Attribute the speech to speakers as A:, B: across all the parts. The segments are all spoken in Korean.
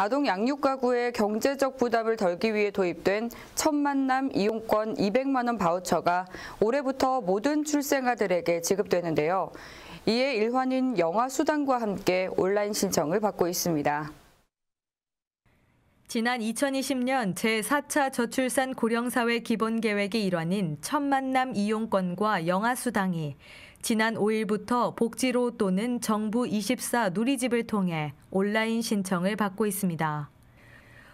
A: 아동 양육 가구의 경제적 부담을 덜기 위해 도입된 첫 만남 이용권 200만 원 바우처가 올해부터 모든 출생아들에게 지급되는데요. 이에 일환인 영화 수당과 함께 온라인 신청을 받고 있습니다.
B: 지난 2020년 제4차 저출산 고령사회 기본계획의 일환인 첫 만남 이용권과 영아수당이 지난 5일부터 복지로 또는 정부 24 누리집을 통해 온라인 신청을 받고 있습니다.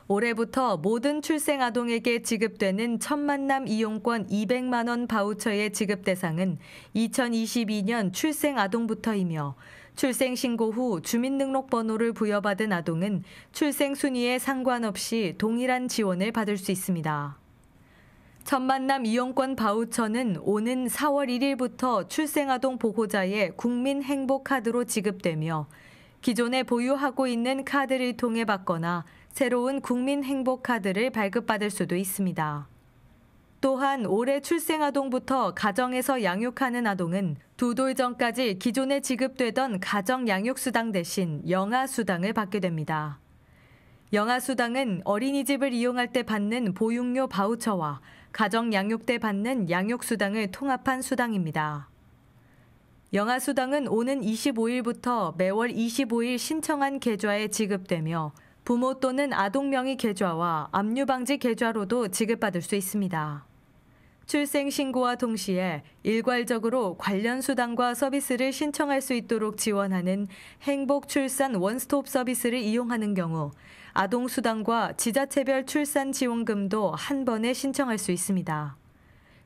B: 올해부터 모든 출생 아동에게 지급되는 첫 만남 이용권 200만 원 바우처의 지급 대상은 2022년 출생 아동부터이며 출생 신고 후 주민등록번호를 부여받은 아동은 출생 순위에 상관없이 동일한 지원을 받을 수 있습니다. 첫 만남 이용권 바우처는 오는 4월 1일부터 출생아동 보호자의 국민행복카드로 지급되며 기존에 보유하고 있는 카드를 통해 받거나 새로운 국민행복카드를 발급받을 수도 있습니다. 또한 올해 출생아동부터 가정에서 양육하는 아동은 두 돌 전까지 기존에 지급되던 가정양육수당 대신 영아수당을 받게 됩니다. 영아수당은 어린이집을 이용할 때 받는 보육료 바우처와 가정 양육 때 받는 양육 수당을 통합한 수당입니다. 영아 수당은 오는 25일부터 매월 25일 신청한 계좌에 지급되며 부모 또는 아동 명의 계좌와 압류 방지 계좌로도 지급받을 수 있습니다. 출생 신고와 동시에 일괄적으로 관련 수당과 서비스를 신청할 수 있도록 지원하는 행복 출산 원스톱 서비스를 이용하는 경우 아동 수당과 지자체별 출산 지원금도 한 번에 신청할 수 있습니다.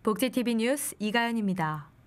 B: 복지TV 뉴스 이가연입니다.